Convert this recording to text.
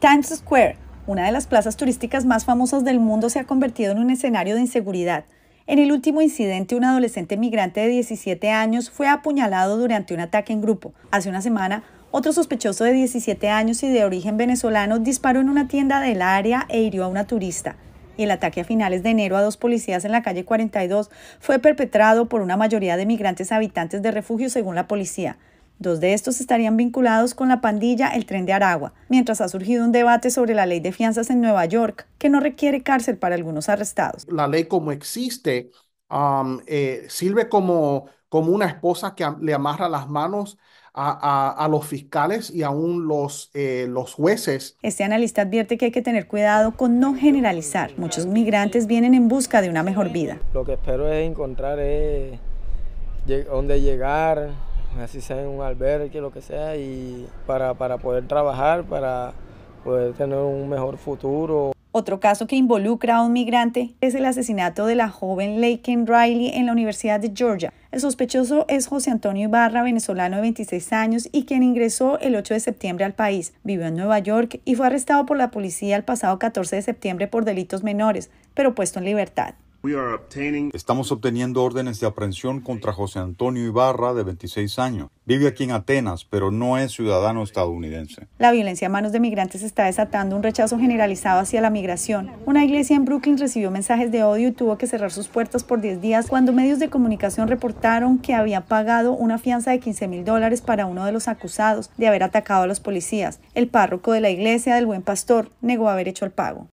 Times Square, una de las plazas turísticas más famosas del mundo, se ha convertido en un escenario de inseguridad. En el último incidente, un adolescente migrante de 17 años fue apuñalado durante un ataque en grupo. Hace una semana, otro sospechoso de 17 años y de origen venezolano disparó en una tienda del área e hirió a una turista. Y el ataque a finales de enero a dos policías en la calle 42 fue perpetrado por una mayoría de migrantes habitantes de refugio, según la policía. Dos de estos estarían vinculados con la pandilla El Tren de Aragua, mientras ha surgido un debate sobre la ley de fianzas en Nueva York, que no requiere cárcel para algunos arrestados. La ley como existe um, eh, sirve como, como una esposa que le amarra las manos a, a, los fiscales y aún los, eh, los jueces. Este analista advierte que hay que tener cuidado con no generalizar. Muchos migrantes vienen en busca de una mejor vida. Lo que espero es encontrar es dónde llegar, así sea en un albergue, lo que sea, y para, para poder trabajar, para poder tener un mejor futuro. Otro caso que involucra a un migrante es el asesinato de la joven Laken Riley en la Universidad de Georgia. El sospechoso es José Antonio Ibarra, venezolano de 26 años y quien ingresó el 8 de septiembre al país. Vivió en Nueva York y fue arrestado por la policía el pasado 14 de septiembre por delitos menores, pero puesto en libertad. Estamos obteniendo órdenes de aprehensión contra José Antonio Ibarra, de 26 años. Vive aquí en Atenas, pero no es ciudadano estadounidense. La violencia a manos de migrantes está desatando un rechazo generalizado hacia la migración. Una iglesia en Brooklyn recibió mensajes de odio y tuvo que cerrar sus puertas por 10 días cuando medios de comunicación reportaron que había pagado una fianza de 15 mil dólares para uno de los acusados de haber atacado a los policías. El párroco de la iglesia del Buen Pastor negó haber hecho el pago.